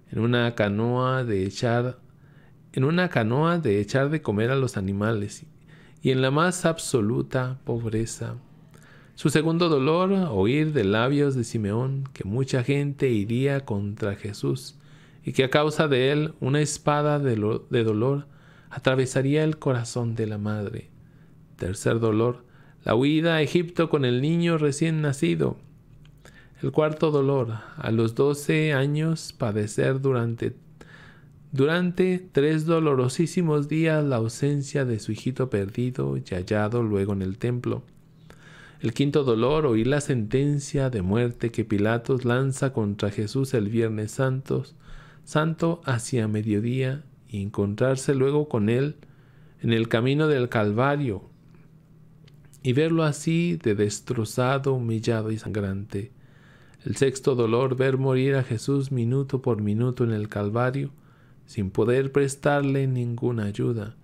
en una canoa de echar, en una canoa de echar de comer a los animales, y en la más absoluta pobreza. Su segundo dolor, oír de labios de Simeón que mucha gente iría contra Jesús, y que a causa de él una espada de, de dolor atravesaría el corazón de la madre. Tercer dolor, la huida a Egipto con el niño recién nacido, el cuarto dolor, a los doce años padecer durante, durante tres dolorosísimos días la ausencia de su hijito perdido y hallado luego en el templo. El quinto dolor, oír la sentencia de muerte que Pilatos lanza contra Jesús el Viernes Santo, santo hacia mediodía y encontrarse luego con él en el camino del Calvario y verlo así de destrozado, humillado y sangrante el sexto dolor, ver morir a Jesús minuto por minuto en el Calvario, sin poder prestarle ninguna ayuda.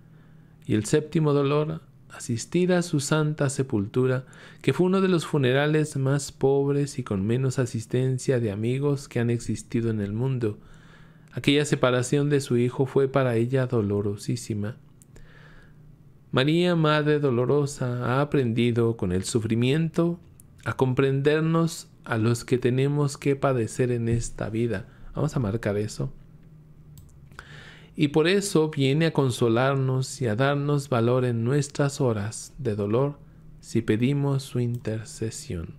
Y el séptimo dolor, asistir a su santa sepultura, que fue uno de los funerales más pobres y con menos asistencia de amigos que han existido en el mundo. Aquella separación de su hijo fue para ella dolorosísima. María, Madre Dolorosa, ha aprendido con el sufrimiento a comprendernos a los que tenemos que padecer en esta vida. Vamos a marcar eso. Y por eso viene a consolarnos y a darnos valor en nuestras horas de dolor si pedimos su intercesión.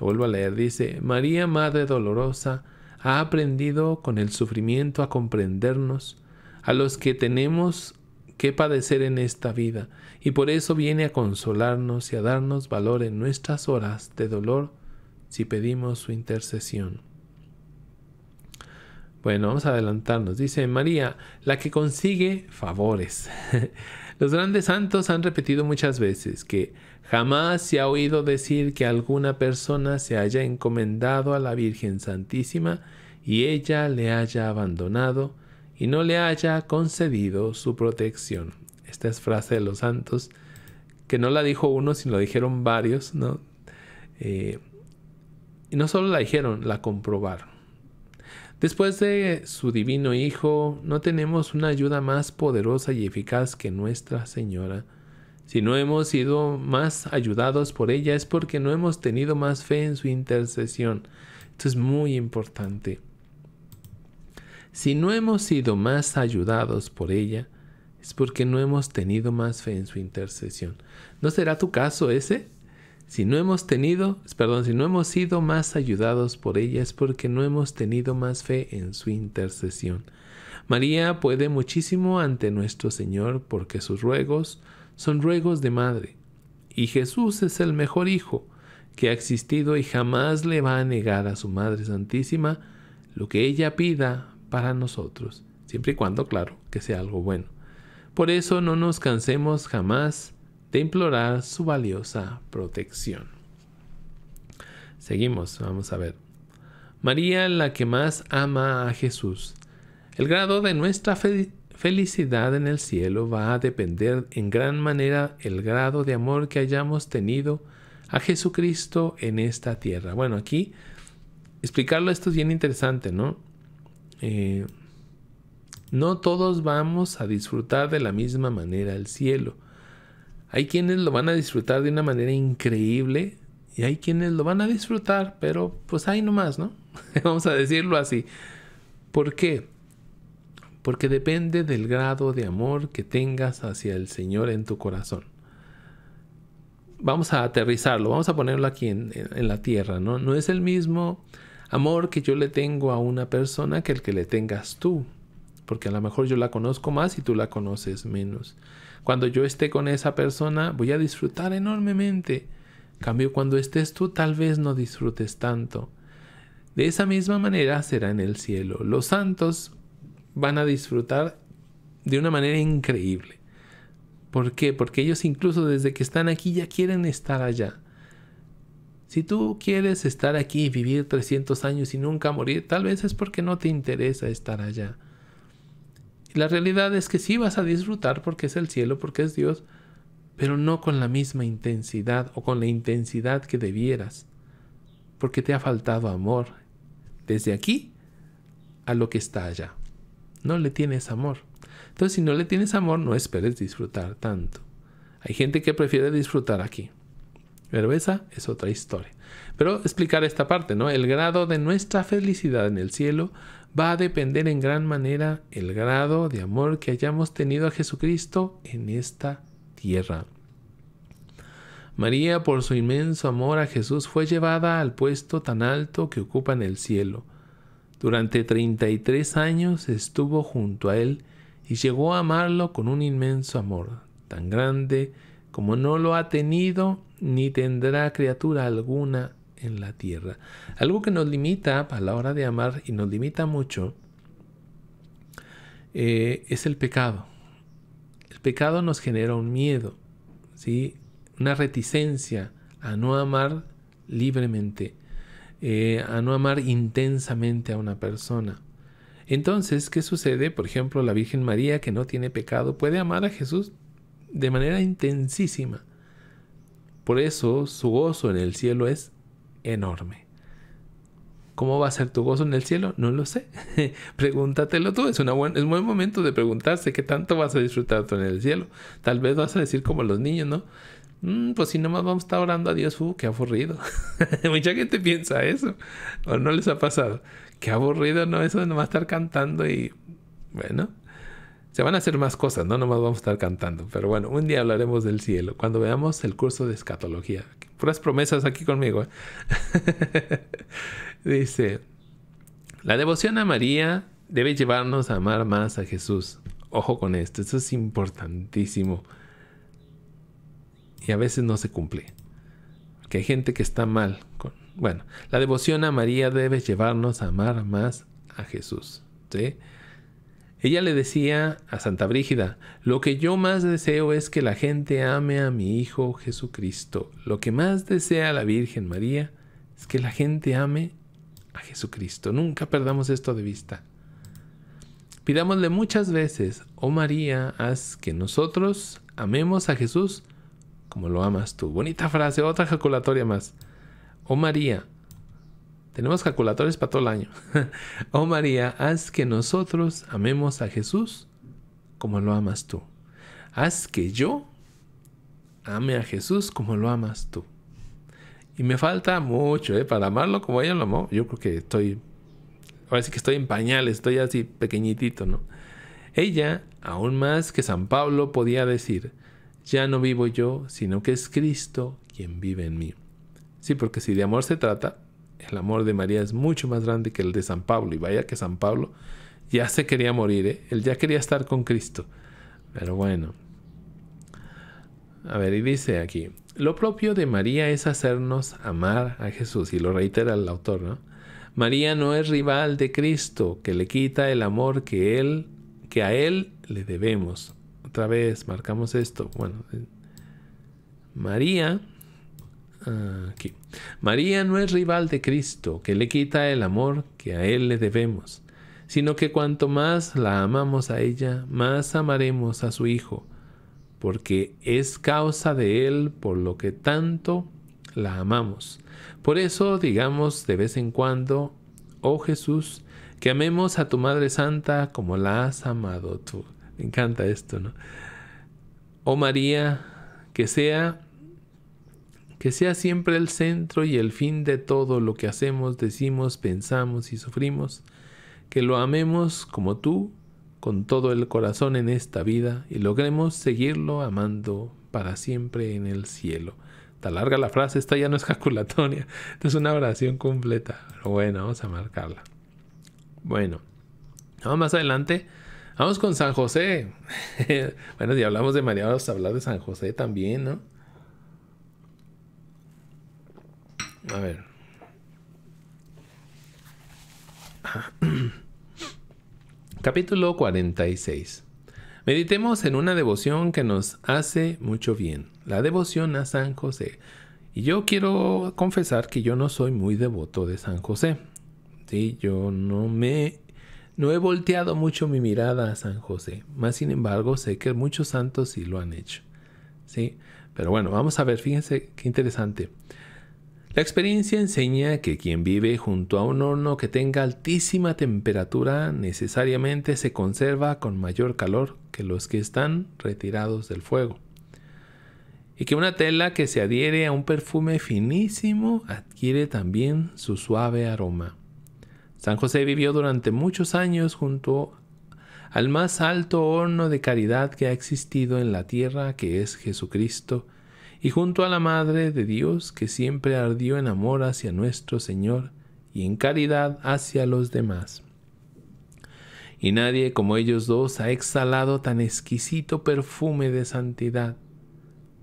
Lo vuelvo a leer, dice, María Madre Dolorosa ha aprendido con el sufrimiento a comprendernos a los que tenemos que padecer en esta vida, y por eso viene a consolarnos y a darnos valor en nuestras horas de dolor si pedimos su intercesión. Bueno, vamos a adelantarnos. Dice María, la que consigue favores. Los grandes santos han repetido muchas veces que jamás se ha oído decir que alguna persona se haya encomendado a la Virgen Santísima y ella le haya abandonado y no le haya concedido su protección. Esta es frase de los santos, que no la dijo uno, sino lo dijeron varios, ¿no? Eh, y no solo la dijeron, la comprobaron. Después de su divino Hijo, no tenemos una ayuda más poderosa y eficaz que Nuestra Señora. Si no hemos sido más ayudados por ella es porque no hemos tenido más fe en su intercesión. Esto es muy importante. Si no hemos sido más ayudados por ella es porque no hemos tenido más fe en su intercesión. ¿No será tu caso ese? Si no hemos tenido, perdón, si no hemos sido más ayudados por ella es porque no hemos tenido más fe en su intercesión. María puede muchísimo ante nuestro Señor porque sus ruegos son ruegos de madre. Y Jesús es el mejor hijo que ha existido y jamás le va a negar a su Madre Santísima lo que ella pida para nosotros, siempre y cuando, claro, que sea algo bueno. Por eso no nos cansemos jamás de implorar su valiosa protección. Seguimos, vamos a ver. María, la que más ama a Jesús. El grado de nuestra felicidad en el cielo va a depender en gran manera el grado de amor que hayamos tenido a Jesucristo en esta tierra. Bueno, aquí explicarlo esto es bien interesante, ¿no? Eh, no todos vamos a disfrutar de la misma manera el cielo. Hay quienes lo van a disfrutar de una manera increíble y hay quienes lo van a disfrutar, pero pues ahí nomás, ¿no? Vamos a decirlo así. ¿Por qué? Porque depende del grado de amor que tengas hacia el Señor en tu corazón. Vamos a aterrizarlo, vamos a ponerlo aquí en, en la tierra, ¿no? No es el mismo amor que yo le tengo a una persona que el que le tengas tú, porque a lo mejor yo la conozco más y tú la conoces menos. Cuando yo esté con esa persona, voy a disfrutar enormemente. Cambio, cuando estés tú, tal vez no disfrutes tanto. De esa misma manera será en el cielo. Los santos van a disfrutar de una manera increíble. ¿Por qué? Porque ellos incluso desde que están aquí ya quieren estar allá. Si tú quieres estar aquí y vivir 300 años y nunca morir, tal vez es porque no te interesa estar allá la realidad es que sí vas a disfrutar porque es el cielo, porque es Dios, pero no con la misma intensidad o con la intensidad que debieras, porque te ha faltado amor desde aquí a lo que está allá. No le tienes amor. Entonces, si no le tienes amor, no esperes disfrutar tanto. Hay gente que prefiere disfrutar aquí. Pero esa es otra historia. Pero explicar esta parte, ¿no? El grado de nuestra felicidad en el cielo va a depender en gran manera el grado de amor que hayamos tenido a Jesucristo en esta tierra. María, por su inmenso amor a Jesús, fue llevada al puesto tan alto que ocupa en el cielo. Durante 33 años estuvo junto a él y llegó a amarlo con un inmenso amor, tan grande como no lo ha tenido ni tendrá criatura alguna en la tierra. Algo que nos limita a la hora de amar y nos limita mucho eh, es el pecado. El pecado nos genera un miedo, ¿sí? una reticencia a no amar libremente, eh, a no amar intensamente a una persona. Entonces, ¿qué sucede? Por ejemplo, la Virgen María, que no tiene pecado, puede amar a Jesús de manera intensísima. Por eso su gozo en el cielo es enorme. ¿Cómo va a ser tu gozo en el cielo? No lo sé. Pregúntatelo tú. Es, es un buen momento de preguntarse qué tanto vas a disfrutar tú en el cielo. Tal vez vas a decir como los niños, ¿no? Mm, pues si nomás vamos a estar orando a Dios, uh, qué aburrido. Mucha gente piensa eso. ¿O no les ha pasado? Qué aburrido, ¿no? Eso de nomás estar cantando y... Bueno, se van a hacer más cosas, no nomás vamos a estar cantando. Pero bueno, un día hablaremos del cielo, cuando veamos el curso de escatología. Puras promesas aquí conmigo. ¿eh? Dice, la devoción a María debe llevarnos a amar más a Jesús. Ojo con esto, eso es importantísimo. Y a veces no se cumple. Que hay gente que está mal. Con... Bueno, la devoción a María debe llevarnos a amar más a Jesús. ¿sí? Ella le decía a Santa Brígida, lo que yo más deseo es que la gente ame a mi Hijo Jesucristo. Lo que más desea la Virgen María es que la gente ame a Jesucristo. Nunca perdamos esto de vista. Pidámosle muchas veces, oh María, haz que nosotros amemos a Jesús como lo amas tú. Bonita frase, otra ejaculatoria más. Oh María, tenemos calculadores para todo el año. oh María, haz que nosotros amemos a Jesús como lo amas tú. Haz que yo ame a Jesús como lo amas tú. Y me falta mucho ¿eh? para amarlo como ella lo amó. Yo creo que estoy, ahora sí que estoy en pañales, estoy así pequeñitito, ¿no? Ella, aún más que San Pablo, podía decir, ya no vivo yo, sino que es Cristo quien vive en mí. Sí, porque si de amor se trata, el amor de María es mucho más grande que el de San Pablo. Y vaya que San Pablo ya se quería morir, ¿eh? él ya quería estar con Cristo. Pero bueno. A ver, y dice aquí, lo propio de María es hacernos amar a Jesús, y lo reitera el autor, ¿no? María no es rival de Cristo, que le quita el amor que él, que a él le debemos. Otra vez, marcamos esto. Bueno, eh, María Aquí. María no es rival de Cristo, que le quita el amor que a Él le debemos, sino que cuanto más la amamos a ella, más amaremos a su Hijo, porque es causa de Él por lo que tanto la amamos. Por eso digamos de vez en cuando, oh Jesús, que amemos a tu Madre Santa como la has amado tú. Me encanta esto, ¿no? Oh María, que sea que sea siempre el centro y el fin de todo lo que hacemos, decimos, pensamos y sufrimos, que lo amemos como tú, con todo el corazón en esta vida y logremos seguirlo amando para siempre en el cielo. Está larga la frase, esta ya no es jaculatoria, es una oración completa, bueno, vamos a marcarla. Bueno, vamos más adelante. Vamos con San José. bueno, si hablamos de María, vamos a hablar de San José también, ¿no? A ver. Capítulo 46. Meditemos en una devoción que nos hace mucho bien, la devoción a San José. Y yo quiero confesar que yo no soy muy devoto de San José. Sí, yo no me no he volteado mucho mi mirada a San José, más sin embargo sé que muchos santos sí lo han hecho. ¿sí? Pero bueno, vamos a ver, fíjense qué interesante. La experiencia enseña que quien vive junto a un horno que tenga altísima temperatura necesariamente se conserva con mayor calor que los que están retirados del fuego. Y que una tela que se adhiere a un perfume finísimo adquiere también su suave aroma. San José vivió durante muchos años junto al más alto horno de caridad que ha existido en la tierra, que es Jesucristo, y junto a la Madre de Dios que siempre ardió en amor hacia nuestro Señor y en caridad hacia los demás. Y nadie como ellos dos ha exhalado tan exquisito perfume de santidad.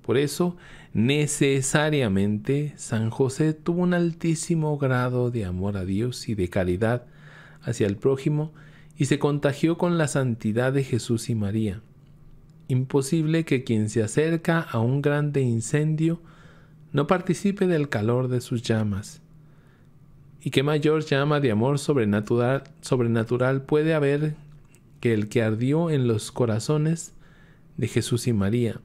Por eso, necesariamente, San José tuvo un altísimo grado de amor a Dios y de caridad hacia el prójimo, y se contagió con la santidad de Jesús y María imposible que quien se acerca a un grande incendio no participe del calor de sus llamas. ¿Y qué mayor llama de amor sobrenatural, puede haber que el que ardió en los corazones de Jesús y María?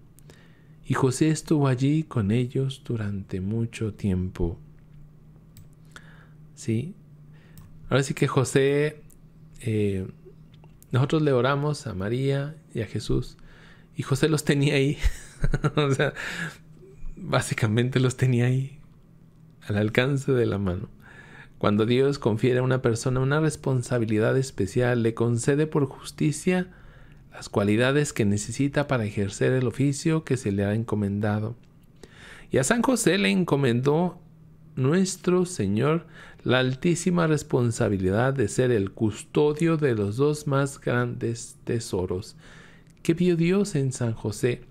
Y José estuvo allí con ellos durante mucho tiempo. ¿Sí? Ahora sí que José, eh, nosotros le oramos a María y a Jesús y José los tenía ahí. o sea, básicamente los tenía ahí, al alcance de la mano. Cuando Dios confiere a una persona una responsabilidad especial, le concede por justicia las cualidades que necesita para ejercer el oficio que se le ha encomendado. Y a San José le encomendó nuestro Señor la altísima responsabilidad de ser el custodio de los dos más grandes tesoros, ¿Qué vio Dios en San José,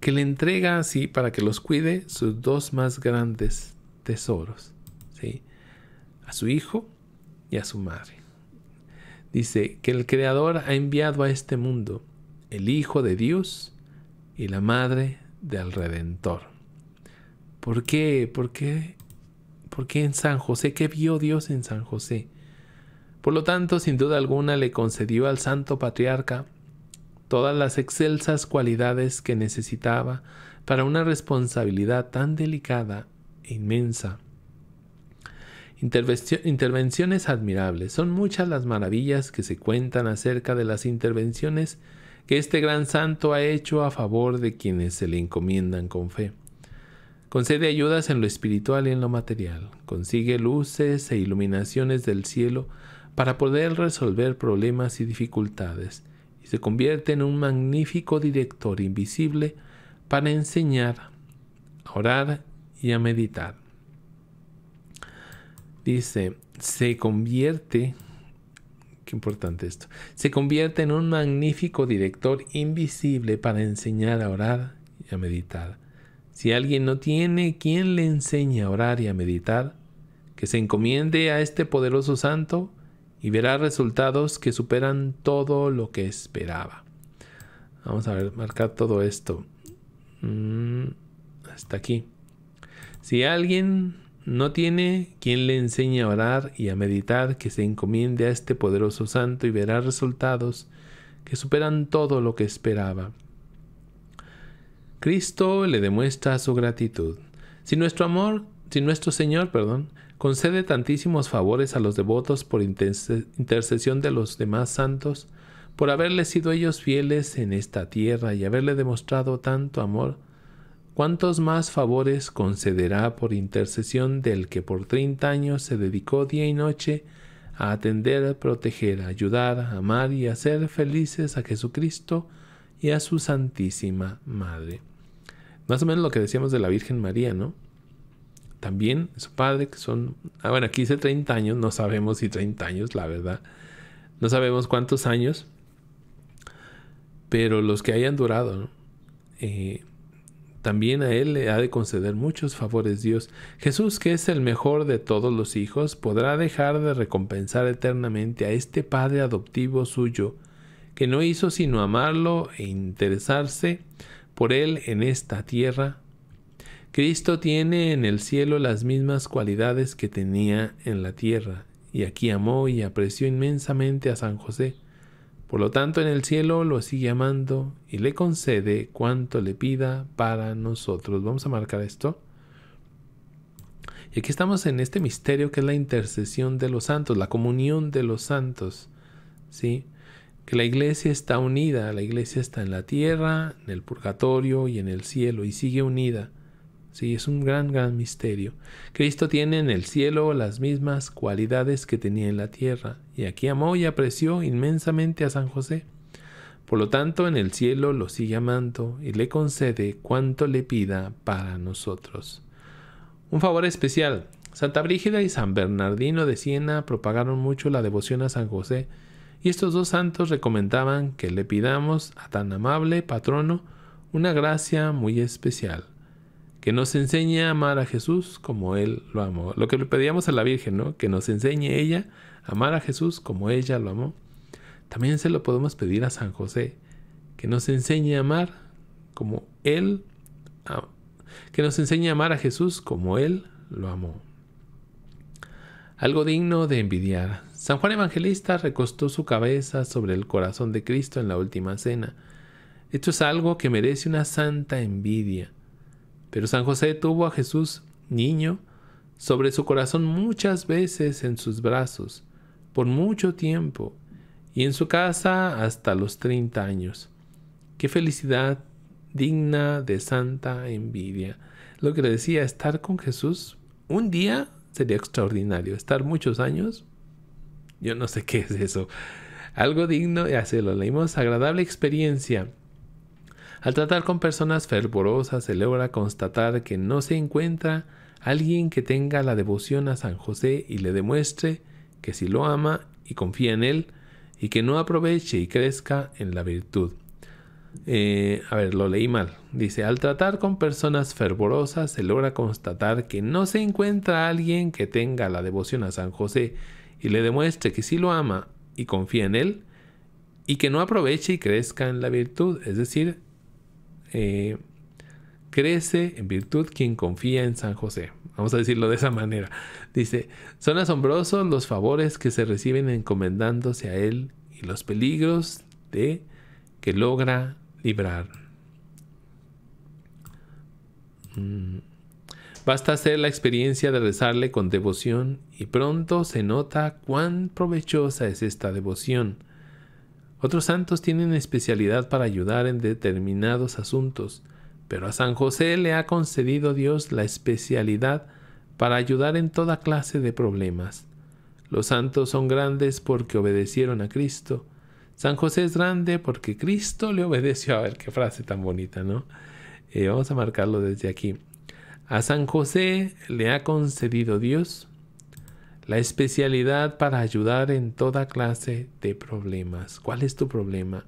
que le entrega así para que los cuide sus dos más grandes tesoros, ¿sí? a su hijo y a su madre. Dice que el Creador ha enviado a este mundo el Hijo de Dios y la Madre del Redentor. ¿Por qué? ¿Por qué? ¿Por qué en San José? ¿Qué vio Dios en San José? Por lo tanto, sin duda alguna, le concedió al santo patriarca todas las excelsas cualidades que necesitaba para una responsabilidad tan delicada e inmensa. Intervenciones admirables. Son muchas las maravillas que se cuentan acerca de las intervenciones que este gran santo ha hecho a favor de quienes se le encomiendan con fe. Concede ayudas en lo espiritual y en lo material. Consigue luces e iluminaciones del cielo para poder resolver problemas y dificultades se convierte en un magnífico director invisible para enseñar, a orar y a meditar. Dice, se convierte, qué importante esto, se convierte en un magnífico director invisible para enseñar a orar y a meditar. Si alguien no tiene quien le enseñe a orar y a meditar, que se encomiende a este poderoso santo, y verá resultados que superan todo lo que esperaba. Vamos a ver, marcar todo esto. Mm, hasta aquí. Si alguien no tiene quien le enseñe a orar y a meditar, que se encomiende a este poderoso santo y verá resultados que superan todo lo que esperaba. Cristo le demuestra su gratitud. Si nuestro amor, si nuestro Señor, perdón, concede tantísimos favores a los devotos por intercesión de los demás santos, por haberles sido ellos fieles en esta tierra y haberle demostrado tanto amor, cuántos más favores concederá por intercesión del que por treinta años se dedicó día y noche a atender, proteger, ayudar, amar y hacer felices a Jesucristo y a su Santísima Madre. Más o menos lo que decíamos de la Virgen María, ¿no? también su padre, que son, ah, bueno, aquí dice 30 años, no sabemos si 30 años, la verdad, no sabemos cuántos años, pero los que hayan durado, eh, también a él le ha de conceder muchos favores Dios. Jesús, que es el mejor de todos los hijos, podrá dejar de recompensar eternamente a este padre adoptivo suyo, que no hizo sino amarlo e interesarse por él en esta tierra Cristo tiene en el cielo las mismas cualidades que tenía en la tierra, y aquí amó y apreció inmensamente a San José. Por lo tanto, en el cielo lo sigue amando y le concede cuanto le pida para nosotros. Vamos a marcar esto. Y aquí estamos en este misterio que es la intercesión de los santos, la comunión de los santos. ¿Sí? Que la iglesia está unida, la iglesia está en la tierra, en el purgatorio y en el cielo, y sigue unida. Sí, es un gran, gran misterio. Cristo tiene en el cielo las mismas cualidades que tenía en la tierra, y aquí amó y apreció inmensamente a San José. Por lo tanto, en el cielo lo sigue amando y le concede cuanto le pida para nosotros. Un favor especial. Santa Brígida y San Bernardino de Siena propagaron mucho la devoción a San José, y estos dos santos recomendaban que le pidamos a tan amable patrono una gracia muy especial que nos enseñe a amar a Jesús como Él lo amó. Lo que le pedíamos a la Virgen, ¿no? Que nos enseñe ella a amar a Jesús como ella lo amó. También se lo podemos pedir a San José, que nos enseñe a amar como Él, a, que nos enseñe a amar a Jesús como Él lo amó. Algo digno de envidiar. San Juan Evangelista recostó su cabeza sobre el corazón de Cristo en la última cena. Esto es algo que merece una santa envidia. Pero San José tuvo a Jesús, niño, sobre su corazón muchas veces en sus brazos, por mucho tiempo, y en su casa hasta los 30 años. Qué felicidad digna de santa envidia. Lo que le decía, estar con Jesús un día sería extraordinario. Estar muchos años, yo no sé qué es eso. Algo digno y lo Leímos agradable experiencia al tratar con personas fervorosas se logra constatar que no se encuentra alguien que tenga la devoción a San José y le demuestre que si lo ama y confía en él y que no aproveche y crezca en la virtud. Eh, a ver, lo leí mal. Dice, al tratar con personas fervorosas se logra constatar que no se encuentra alguien que tenga la devoción a San José y le demuestre que si lo ama y confía en él y que no aproveche y crezca en la virtud, es decir, eh, crece en virtud quien confía en San José. Vamos a decirlo de esa manera. Dice, son asombrosos los favores que se reciben encomendándose a Él y los peligros de que logra librar. Mm. Basta hacer la experiencia de rezarle con devoción y pronto se nota cuán provechosa es esta devoción otros santos tienen especialidad para ayudar en determinados asuntos, pero a San José le ha concedido Dios la especialidad para ayudar en toda clase de problemas. Los santos son grandes porque obedecieron a Cristo. San José es grande porque Cristo le obedeció. A ver, qué frase tan bonita, ¿no? Eh, vamos a marcarlo desde aquí. A San José le ha concedido Dios la especialidad para ayudar en toda clase de problemas. ¿Cuál es tu problema?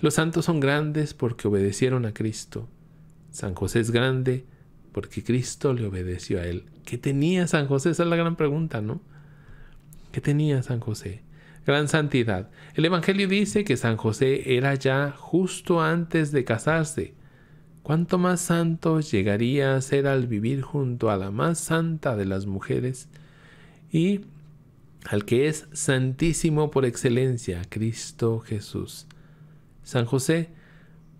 Los santos son grandes porque obedecieron a Cristo. San José es grande porque Cristo le obedeció a él. ¿Qué tenía San José? Esa es la gran pregunta, ¿no? ¿Qué tenía San José? Gran santidad. El Evangelio dice que San José era ya justo antes de casarse. ¿Cuánto más santo llegaría a ser al vivir junto a la más santa de las mujeres? y al que es santísimo por excelencia, Cristo Jesús. San José,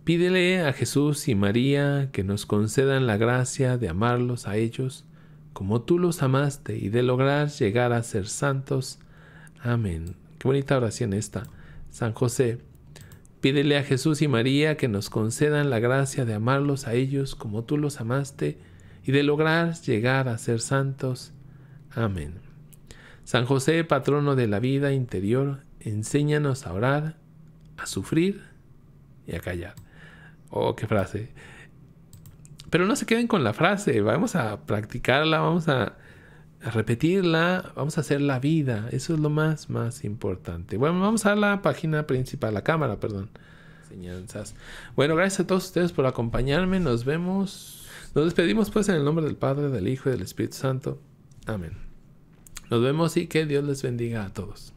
pídele a Jesús y María que nos concedan la gracia de amarlos a ellos como tú los amaste y de lograr llegar a ser santos. Amén. Qué bonita oración esta. San José, pídele a Jesús y María que nos concedan la gracia de amarlos a ellos como tú los amaste y de lograr llegar a ser santos. Amén. San José, patrono de la vida interior, enséñanos a orar, a sufrir y a callar. Oh, qué frase. Pero no se queden con la frase, vamos a practicarla, vamos a repetirla, vamos a hacer la vida. Eso es lo más, más importante. Bueno, vamos a la página principal, la cámara, perdón. Enseñanzas. Bueno, gracias a todos ustedes por acompañarme. Nos vemos. Nos despedimos pues en el nombre del Padre, del Hijo y del Espíritu Santo. Amén. Nos vemos y que Dios les bendiga a todos.